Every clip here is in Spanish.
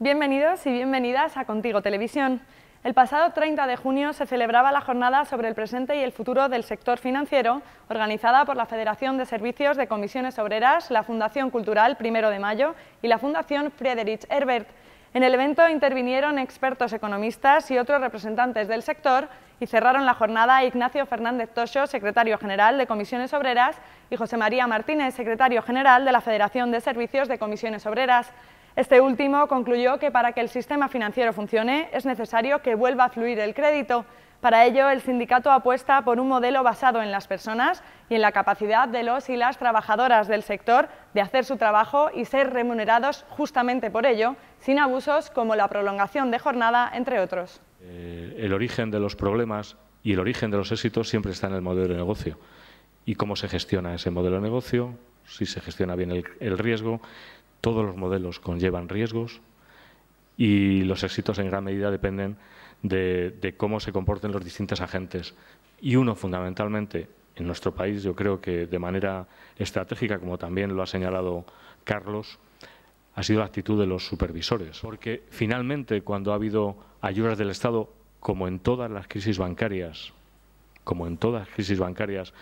Bienvenidos y bienvenidas a Contigo Televisión. El pasado 30 de junio se celebraba la jornada sobre el presente y el futuro del sector financiero, organizada por la Federación de Servicios de Comisiones Obreras, la Fundación Cultural Primero de Mayo y la Fundación Friedrich Herbert. En el evento intervinieron expertos economistas y otros representantes del sector y cerraron la jornada Ignacio Fernández Tosho, secretario general de Comisiones Obreras, y José María Martínez, secretario general de la Federación de Servicios de Comisiones Obreras. Este último concluyó que para que el sistema financiero funcione es necesario que vuelva a fluir el crédito. Para ello, el sindicato apuesta por un modelo basado en las personas y en la capacidad de los y las trabajadoras del sector de hacer su trabajo y ser remunerados justamente por ello, sin abusos como la prolongación de jornada, entre otros. Eh, el origen de los problemas y el origen de los éxitos siempre está en el modelo de negocio. Y cómo se gestiona ese modelo de negocio, si se gestiona bien el riesgo, todos los modelos conllevan riesgos y los éxitos en gran medida dependen de, cómo se comporten los distintos agentes. Y uno, fundamentalmente, en nuestro país, yo creo que de manera estratégica, como también lo ha señalado Carlos, ha sido la actitud de los supervisores. Porque finalmente, cuando ha habido ayudas del Estado, como en todas las crisis bancarias, como en todas las crisis bancarias,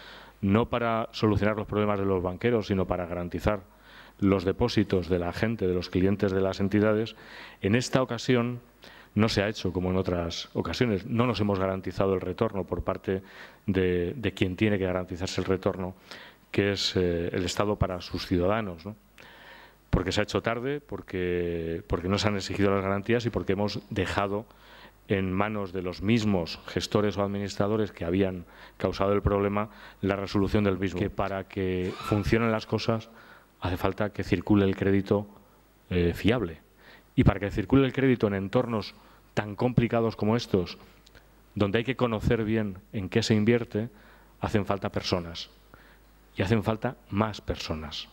no para solucionar los problemas de los banqueros, sino para garantizar los depósitos de la gente, de los clientes de las entidades, en esta ocasión no se ha hecho como en otras ocasiones. No nos hemos garantizado el retorno por parte de, quien tiene que garantizarse el retorno, que es eh, el Estado para sus ciudadanos. Porque se ha hecho tarde, porque, porque no se han exigido las garantías y porque hemos dejado en manos de los mismos gestores o administradores que habían causado el problema la resolución del mismo. Que para que funcionen las cosas hace falta que circule el crédito eh, fiable. Y para que circule el crédito en entornos tan complicados como estos, donde hay que conocer bien en qué se invierte, hacen falta personas. Y hacen falta más personas.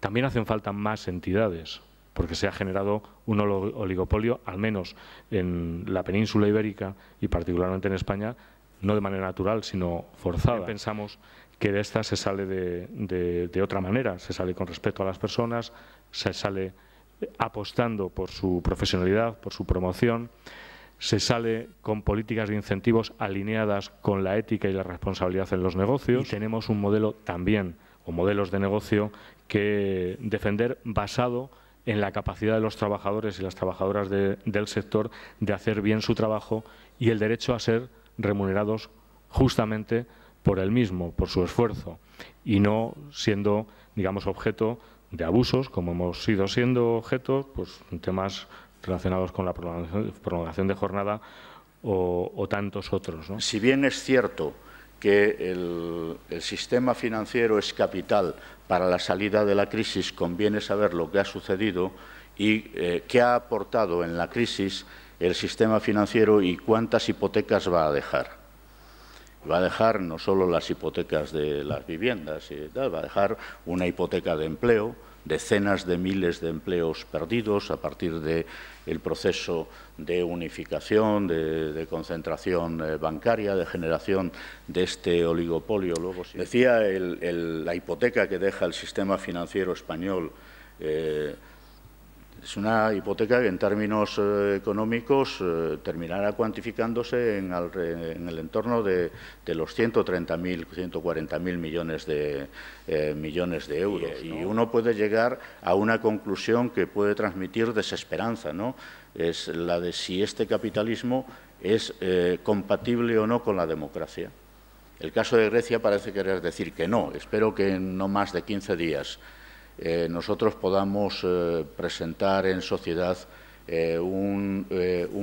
También hacen falta más entidades, porque se ha generado un oligopolio, al menos en la península ibérica y particularmente en España, no de manera natural, sino forzada. Pensamos que de esta se sale de, otra manera, se sale con respeto a las personas, se sale apostando por su profesionalidad, por su promoción, se sale con políticas de incentivos alineadas con la ética y la responsabilidad en los negocios. tenemos un modelo también, o modelos de negocio, que defender basado en la capacidad de los trabajadores y las trabajadoras del sector de hacer bien su trabajo y el derecho a ser remunerados justamente por él mismo, por su esfuerzo, y no siendo, digamos, objeto de abusos, como hemos sido siendo objeto, pues temas relacionados con la prolongación de jornada o, tantos otros. Si bien es cierto que el, sistema financiero es capital para la salida de la crisis, conviene saber lo que ha sucedido y eh, qué ha aportado en la crisis el sistema financiero y cuántas hipotecas va a dejar va a dejar no solo las hipotecas de las viviendas, va a dejar una hipoteca de empleo, decenas de miles de empleos perdidos a partir del proceso de unificación, de, concentración eh, bancaria, de generación de este oligopolio. Decía la hipoteca que deja el sistema financiero español eh, es una hipoteca que en términos eh, económicos eh, terminará cuantificándose en, el entorno de, los 130.000, 140.000 millones de, eh, millones de euros. Y, uno puede llegar a una conclusión que puede transmitir desesperanza, ¿no? Es la de si este capitalismo es compatible o no con la democracia. El caso de Grecia parece querer decir que no. Espero que en no más de 15 días eh, nosotros podamos eh, presentar en sociedad eh, un,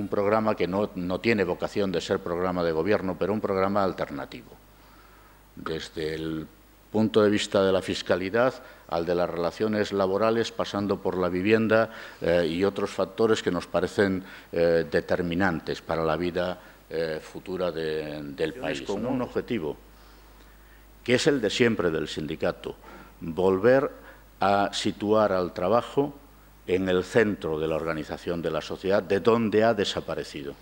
programa que no, tiene vocación de ser programa de gobierno, pero un programa alternativo. Desde el punto de vista de la fiscalidad al de las relaciones laborales, pasando por la vivienda y otros factores que nos parecen determinantes para la vida futura del país, con un objetivo, que es el de siempre del sindicato, volver a situar al trabajo en el centro de la organización de la sociedad, de donde ha desaparecido.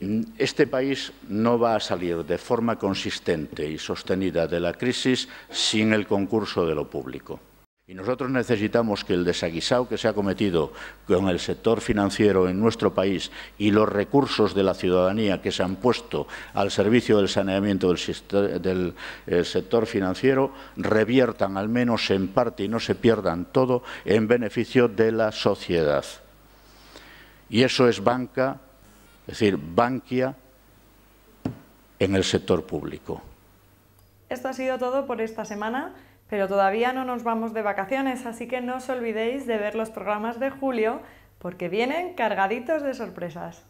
Mm, este país no va a salir de forma consistente y sostenida de la crisis sin el concurso de lo público. Y nosotros necesitamos que el desaguisado que se ha cometido con el sector financiero en nuestro país y los recursos de la ciudadanía que se han puesto al servicio del saneamiento del, eh, sector financiero reviertan al menos en parte y no se pierdan todo en beneficio de la sociedad. Y eso es banca, es decir, banquia en el sector público. Esto ha sido todo por esta semana. Pero todavía no nos vamos de vacaciones, así que no os olvidéis de ver los programas de julio porque vienen cargaditos de sorpresas.